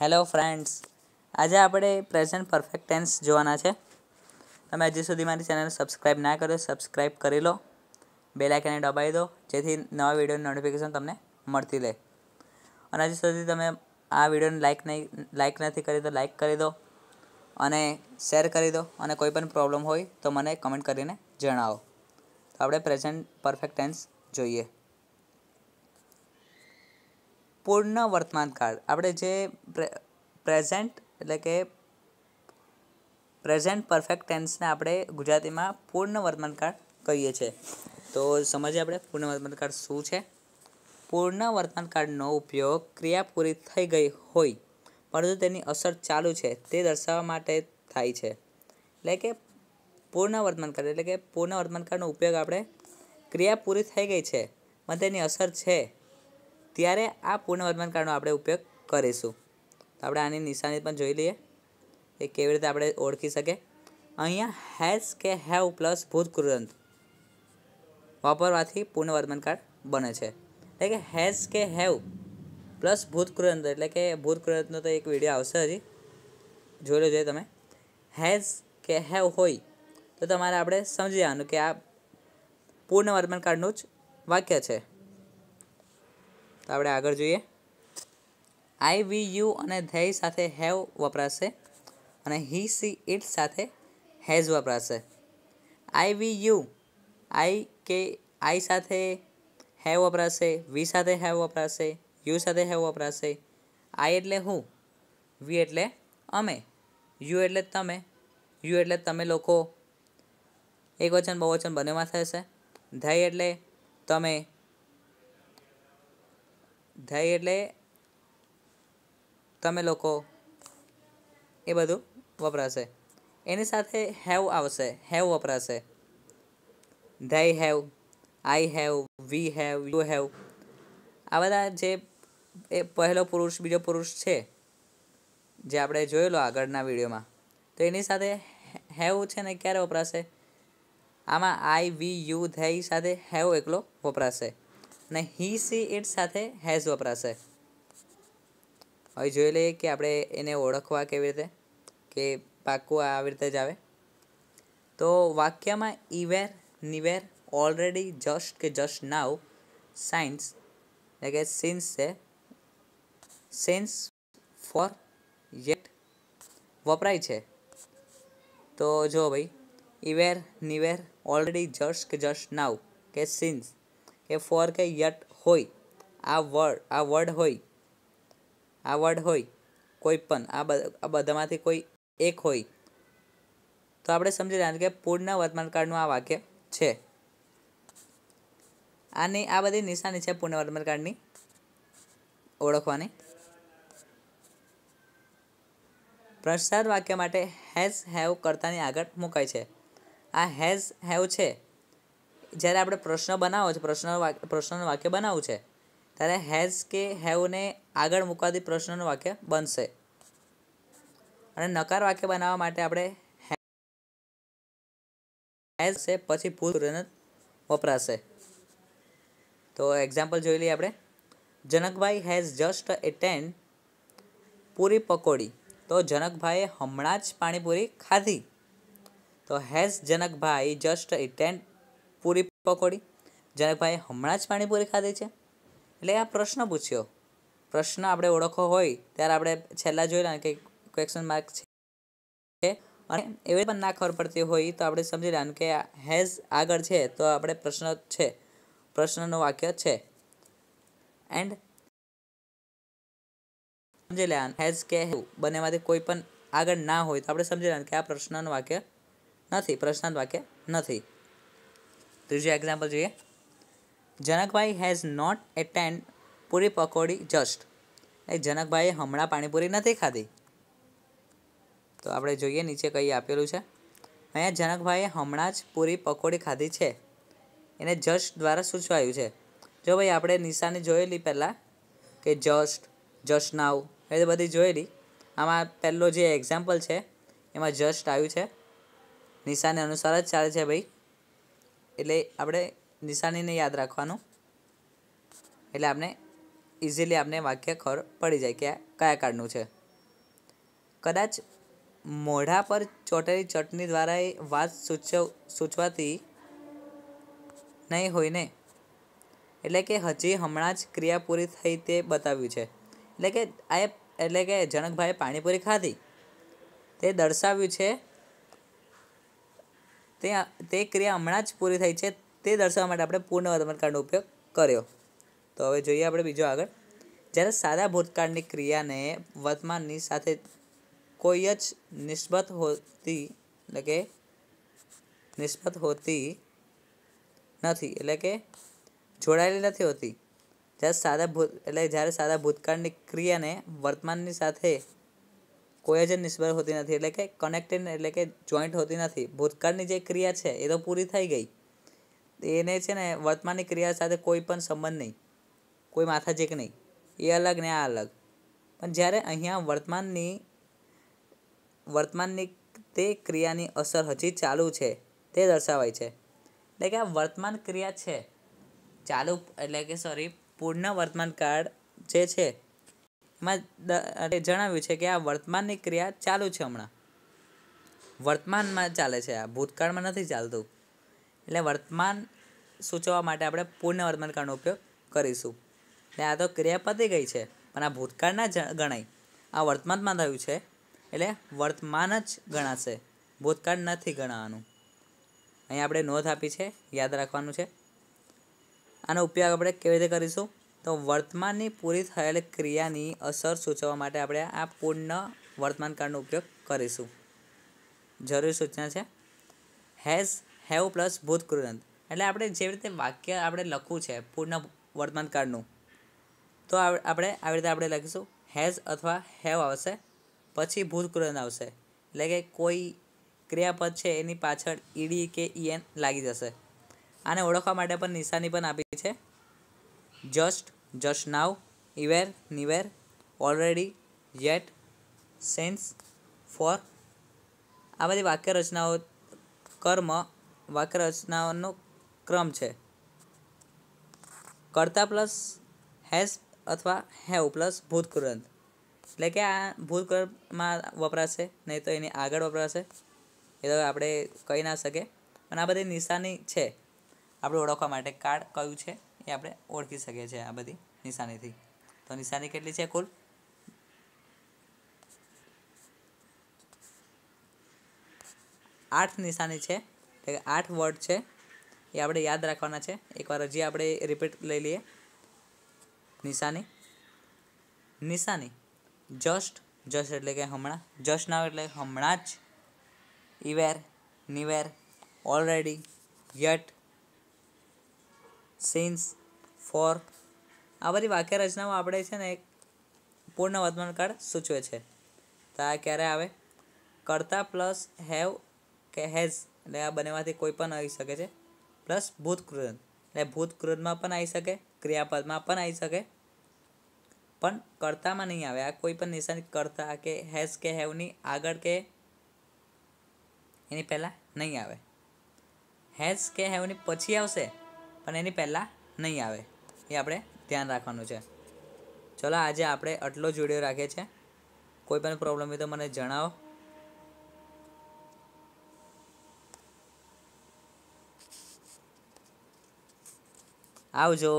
hello friends આજે આપણે present perfect tense જોવાના છે તમે હજી સુધી મારી ચેનલ સબસ્ક્રાઈબ ના કર્યો સબસ્ક્રાઈબ કરી લો બે લાઇકને દબાવી દો જેથી નવા વિડીયોની નોટિફિકેશન તમને મળતી રહે અને હજી સુધી તમે આ વિડીયોને લાઇક નહીં લાઇક નથી કરી તો લાઇક કરી દો અને શેર કરી દો અને કોઈ પણ પ્રોબ્લેમ હોય તો મને કમેન્ટ કરીને જણાવો તો આપણે પ્રેઝન્ટ પરફેક્ટ ટેન્સ જોઈએ પૂર્ણ વર્તમાન વર્તમાનકાળ આપણે જે પ્રેઝન્ટ એટલે કે પ્રેઝન્ટ પરફેક્ટ ટેન્સને આપણે ગુજરાતીમાં પૂર્ણ વર્તમાનકાળ કહીએ છીએ તો સમજીએ આપણે પૂર્ણ વર્તમાનકાળ શું છે પૂર્ણ વર્તમાનકાળનો ઉપયોગ ક્રિયા પૂરી થઈ ગઈ હોય પરંતુ તેની અસર ચાલુ છે તે દર્શાવવા માટે થાય છે એટલે કે પૂર્ણ વર્તમાનકાળ એટલે કે પૂર્ણ વર્તમાનકાળનો ઉપયોગ આપણે ક્રિયા પૂરી થઈ ગઈ છે પણ તેની અસર છે ત્યારે આ પૂર્ણ વર્તમાનકાળનો આપણે ઉપયોગ કરીશું તો આપણે આની નિશાની પણ જોઈ લઈએ એ કેવી રીતે આપણે ઓળખી શકે અહીંયા હેઝ કે હેવ પ્લસ ભૂતકૃદંત વાપરવાથી પૂર્ણ કાળ બને છે એટલે કે હેઝ કે હેવ પ્લસ ભૂતકૃદંત એટલે કે ભૂતકૃતનો તો એક વિડીયો આવશે હજી જોઈ લો જોઈએ તમે હેઝ કે હેવ હોય તો તમારે આપણે સમજી જવાનું કે આ પૂર્ણ વર્તમાન કાળનું જ વાક્ય છે તો આપણે આગળ જોઈએ આઈ વી યુ અને ધેય સાથે હેવ વપરાશે અને હી સી ઇટ સાથે હેઝ વપરાશે આઈ વી યુ આઈ કે આઈ સાથે હેવ વપરાશે વી સાથે હેવ વપરાશે યુ સાથે હેવ વપરાશે આઈ એટલે હું વી એટલે અમે યુ એટલે તમે યુ એટલે તમે લોકો એકવચન વચન બંનેમાં થશે ધય એટલે તમે ધય એટલે તમે લોકો એ બધું વપરાશે એની સાથે હેવ આવશે હેવ વપરાશે they have I have we have you have આ બધા જે એ પહેલો પુરુષ બીજો પુરુષ છે જે આપણે જોયેલો આગળના વિડીયોમાં તો એની સાથે હેવ છે ને ક્યારે વપરાશે આમાં આઈ વી યુ ધૈ સાથે હેવ એકલો વપરાશે અને હી સી ઇટ સાથે હેઝ વપરાશે હવે જોઈ લઈએ કે આપણે એને ઓળખવા કેવી રીતે કે પાકું આવી રીતે જ આવે તો વાક્યમાં ઇવેર નિવેર ઓલરેડી જસ્ટ કે જસ્ટ નાવ સાયન્સ એટલે કે સિન્સ છે સેન્સ ફોર યેટ વપરાય છે તો જો ભાઈ ઇવેર નિવેર ઓલરેડી જસ્ટ કે જસ્ટ નાવ કે સિન્સ કે ફોર કે યટ હોય આ વર્ડ આ વર્ડ હોય આ વર્ડ હોય કોઈ પણ આ આ બધામાંથી કોઈ એક હોય તો આપણે સમજી રહ્યા કે પૂર્ણ વર્તમાન આ વાક્ય છે આની આ બધી નિશાની છે પૂર્ણ વર્તમાન ઓળખવાની પ્રસાદ વાક્ય માટે હેઝ હેવ કરતાની આગળ મુકાય છે આ હેઝ હેવ છે જ્યારે આપણે પ્રશ્ન બનાવો છે પ્રશ્ન પ્રશ્નનું વાક્ય બનાવવું છે ત્યારે હેઝ કે હેવને આગળ મૂકવાથી પ્રશ્નનું વાક્ય બનશે અને નકાર વાક્ય બનાવવા માટે આપણે હેઝ છે પછી પૂર્ણ વપરાશે તો એક્ઝામ્પલ જોઈ લઈએ આપણે Janakbhai has just attend puri pakodi તો જનકભાઈએ હમણાં જ પાણીપુરી ખાધી તો has Janakbhai just attend puri pakodi જનકભાઈએ હમણાં જ પાણીપુરી ખાધી છે એટલે આ પ્રશ્ન પૂછ્યો પ્રશ્ન આપણે ઓળખો હોય ત્યારે આપણે છેલ્લા જોઈ લે કે ક્વેશ્ચન માર્ક છે અને એવી પણ ના ખબર પડતી હોય તો આપણે સમજી લેવાનું કે હેઝ આગળ છે તો આપણે પ્રશ્ન છે પ્રશ્નનું વાક્ય છે એન્ડ સમજી લેવાનું હેઝ કે હેવ બંનેમાંથી કોઈ પણ આગળ ના હોય તો આપણે સમજી લેવાનું કે આ પ્રશ્નનું વાક્ય નથી પ્રશ્નનું વાક્ય નથી ત્રીજું એક્ઝામ્પલ જોઈએ Janakbhai has not attend puri pakodi just એ જનકભાઈએ હમણાં પાણીપુરી નથી ખાધી તો આપણે જોઈએ નીચે કંઈ આપેલું છે અહીંયા જનકભાઈએ હમણાં જ પૂરી પકોડી ખાધી છે એને જસ્ટ દ્વારા સૂચવાયું છે જો ભાઈ આપણે નિશાની જોયેલી પહેલાં કે જસ્ટ જસ્ટ નાવ એ બધી જોયેલી આમાં પહેલો જે એક્ઝામ્પલ છે એમાં જસ્ટ આવ્યું છે નિશાને અનુસાર જ ચાલે છે ભાઈ એટલે આપણે નિશાનીને યાદ રાખવાનું એટલે આપણે ઇઝીલી આપણે વાક્ય ખબર પડી જાય કે આ કયા કાળનું છે કદાચ મોઢા પર ચોટેલી ચટણી દ્વારા એ વાત સૂચવ સૂચવાતી નહીં હોય ને એટલે કે હજી હમણાં જ ક્રિયા પૂરી થઈ તે બતાવ્યું છે એટલે કે આ એટલે કે જનકભાઈએ પાણીપુરી ખાધી તે દર્શાવ્યું છે તે તે ક્રિયા હમણાં જ પૂરી થઈ છે તે દર્શાવવા માટે આપણે પૂર્ણ વર્તમાનકાળનો ઉપયોગ કર્યો તો હવે જોઈએ આપણે બીજો આગળ જ્યારે સાદા ભૂતકાળની ક્રિયાને વર્તમાનની સાથે કોઈ જ નિસ્બત હોતી એટલે કે નિસ્બત હોતી નથી એટલે કે જોડાયેલી નથી હોતી જ્યારે સાદા ભૂત એટલે જ્યારે સાદા ભૂતકાળની ક્રિયાને વર્તમાનની સાથે કોઈ જ નિસ્બત હોતી નથી એટલે કે કનેક્ટેડ એટલે કે જોઈન્ટ હોતી નથી ભૂતકાળની જે ક્રિયા છે એ તો પૂરી થઈ ગઈ એને છે ને વર્તમાનની ક્રિયા સાથે કોઈ પણ સંબંધ નહીં કોઈ માથાજીક નહીં એ અલગ ને આ અલગ પણ જ્યારે અહીંયા વર્તમાનની વર્તમાનની તે ક્રિયાની અસર હજી ચાલુ છે તે દર્શાવાય છે એટલે કે આ વર્તમાન ક્રિયા છે ચાલુ એટલે કે સોરી પૂર્ણ વર્તમાન કાળ જે છે એમાં જણાવ્યું છે કે આ વર્તમાનની ક્રિયા ચાલુ છે હમણાં વર્તમાનમાં ચાલે છે આ ભૂતકાળમાં નથી ચાલતું એટલે વર્તમાન સૂચવવા માટે આપણે પૂર્ણ વર્તમાનકાળનો ઉપયોગ કરીશું એટલે આ તો ક્રિયા પતી ગઈ છે પણ આ ભૂતકાળના જ ગણાય આ વર્તમાનમાં થયું છે એટલે વર્તમાન જ ગણાશે ભૂતકાળ નથી ગણાવાનું અહીં આપણે નોંધ આપી છે યાદ રાખવાનું છે આનો ઉપયોગ આપણે કેવી રીતે કરીશું તો વર્તમાનની પૂરી થયેલ ક્રિયાની અસર સૂચવવા માટે આપણે આ પૂર્ણ વર્તમાનકાળનો ઉપયોગ કરીશું જરૂરી સૂચના છે હેઝ હેવ પ્લસ ભૂતકૃતાંત એટલે આપણે જેવી રીતે વાક્ય આપણે લખવું છે પૂર્ણ વર્તમાન કાળનું તો આપણે આવી રીતે આપણે લખીશું હેઝ અથવા હેવ આવશે પછી ભૂતકૃતાંત આવશે એટલે કે કોઈ ક્રિયાપદ છે એની પાછળ ઈડી કે ઈએન લાગી જશે આને ઓળખવા માટે પણ નિશાની પણ આપી છે just just now ever never already yet since for આ બધી વાક્ય રચનાઓ કર્મ વાક્ય રચનાનો ક્રમ છે કરતા પ્લસ હેઝ અથવા હેવ પ્લસ ભૂતકૃત એટલે કે આ ભૂતકળમાં વપરાશે નહીં તો એની આગળ વપરાશે એ તો આપણે કહી ના શકે પણ આ બધી નિશાની છે આપણે ઓળખવા માટે કાર્ડ કયું છે એ આપણે ઓળખી શકીએ છીએ આ બધી નિશાનીથી તો નિશાની કેટલી છે કુલ આઠ નિશાની છે કે આઠ વર્ડ છે એ આપણે યાદ રાખવાના છે એકવાર હજી આપણે રિપીટ લઈ લઈએ નિશાની નિશાની જસ્ટ જસ્ટ એટલે કે હમણાં જસ્ટ નાવ એટલે હમણાં જ ever never already yet since for આ બધી વાક્ય રચનાઓ આપણે છે ને એક પૂર્ણ વર્તમાન વર્તમાનકાળ સૂચવે છે તો આ ક્યારે આવે કરતા પ્લસ હેવ કે હેઝ એટલે આ બંનેમાંથી કોઈ પણ આવી શકે છે પ્લસ ભૂતકૃદ એટલે ભૂતકૃદમાં પણ આવી શકે ક્રિયાપદમાં પણ આવી શકે પણ કર્તામાં નહીં આવે આ કોઈ પણ નિશાની કરતા કે હેઝ કે હેવની આગળ કે એની પહેલાં નહીં આવે હેઝ કે હેવની પછી આવશે પણ એની પહેલાં નહીં આવે એ આપણે ધ્યાન રાખવાનું છે ચલો આજે આપણે આટલો જ વિડીયો રાખીએ છીએ કોઈ પણ પ્રોબ્લેમ હોય તો મને જણાવો આવજો